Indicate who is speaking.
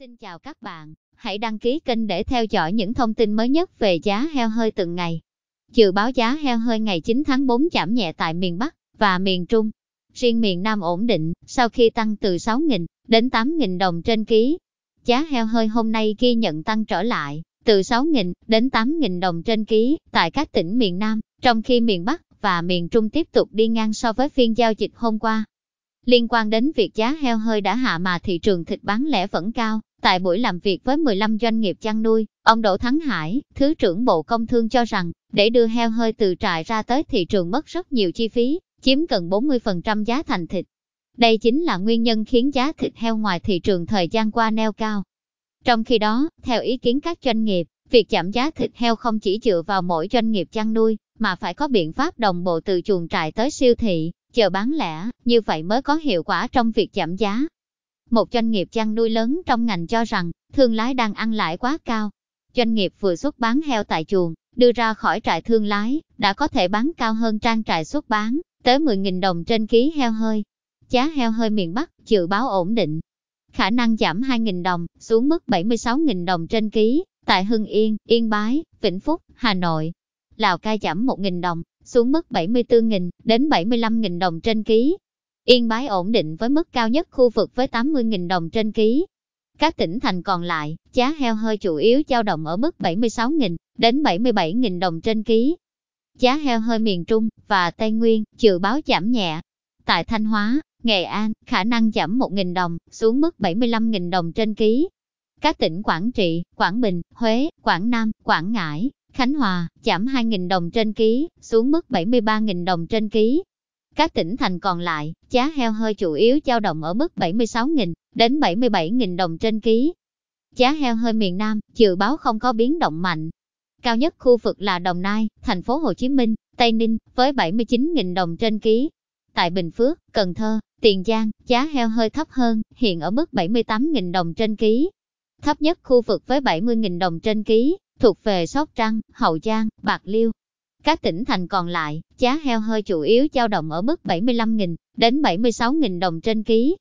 Speaker 1: Xin chào các bạn, hãy đăng ký kênh để theo dõi những thông tin mới nhất về giá heo hơi từng ngày. Dự báo giá heo hơi ngày 9 tháng 4 giảm nhẹ tại miền Bắc và miền Trung. Riêng miền Nam ổn định sau khi tăng từ 6.000 đến 8.000 đồng trên ký. Giá heo hơi hôm nay ghi nhận tăng trở lại từ 6.000 đến 8.000 đồng trên ký tại các tỉnh miền Nam, trong khi miền Bắc và miền Trung tiếp tục đi ngang so với phiên giao dịch hôm qua. Liên quan đến việc giá heo hơi đã hạ mà thị trường thịt bán lẻ vẫn cao, Tại buổi làm việc với 15 doanh nghiệp chăn nuôi, ông Đỗ Thắng Hải, Thứ trưởng Bộ Công Thương cho rằng, để đưa heo hơi từ trại ra tới thị trường mất rất nhiều chi phí, chiếm gần 40% giá thành thịt. Đây chính là nguyên nhân khiến giá thịt heo ngoài thị trường thời gian qua neo cao. Trong khi đó, theo ý kiến các doanh nghiệp, việc giảm giá thịt heo không chỉ dựa vào mỗi doanh nghiệp chăn nuôi, mà phải có biện pháp đồng bộ từ chuồng trại tới siêu thị, chợ bán lẻ, như vậy mới có hiệu quả trong việc giảm giá. Một doanh nghiệp chăn nuôi lớn trong ngành cho rằng, thương lái đang ăn lãi quá cao. Doanh nghiệp vừa xuất bán heo tại chuồng, đưa ra khỏi trại thương lái, đã có thể bán cao hơn trang trại xuất bán, tới 10.000 đồng trên ký heo hơi. Giá heo hơi miền Bắc dự báo ổn định. Khả năng giảm 2.000 đồng, xuống mức 76.000 đồng trên ký, tại Hưng Yên, Yên Bái, Vĩnh Phúc, Hà Nội. Lào Cai giảm 1.000 đồng, xuống mức 74.000 đến 75.000 đồng trên ký, Yên Bái ổn định với mức cao nhất khu vực với 80.000 đồng trên ký. Các tỉnh thành còn lại, giá heo hơi chủ yếu dao động ở mức 76.000 đến 77.000 đồng trên ký. Giá heo hơi miền Trung và Tây Nguyên dự báo giảm nhẹ. Tại Thanh Hóa, Nghệ An, khả năng giảm 1.000 đồng xuống mức 75.000 đồng trên ký. Các tỉnh Quảng Trị, Quảng Bình, Huế, Quảng Nam, Quảng Ngãi, Khánh Hòa giảm 2.000 đồng trên ký xuống mức 73.000 đồng trên ký. Các tỉnh thành còn lại, giá heo hơi chủ yếu dao động ở mức 76.000 đến 77.000 đồng trên ký. Giá heo hơi miền Nam, dự báo không có biến động mạnh. Cao nhất khu vực là Đồng Nai, thành phố Hồ Chí Minh, Tây Ninh với 79.000 đồng trên ký. Tại Bình Phước, Cần Thơ, Tiền Giang, giá heo hơi thấp hơn, hiện ở mức 78.000 đồng trên ký. Thấp nhất khu vực với 70.000 đồng trên ký, thuộc về Sóc Trăng, Hậu Giang, Bạc Liêu, các tỉnh thành còn lại, giá heo hơi chủ yếu dao động ở mức 75.000 đến 76.000 đồng trên ký.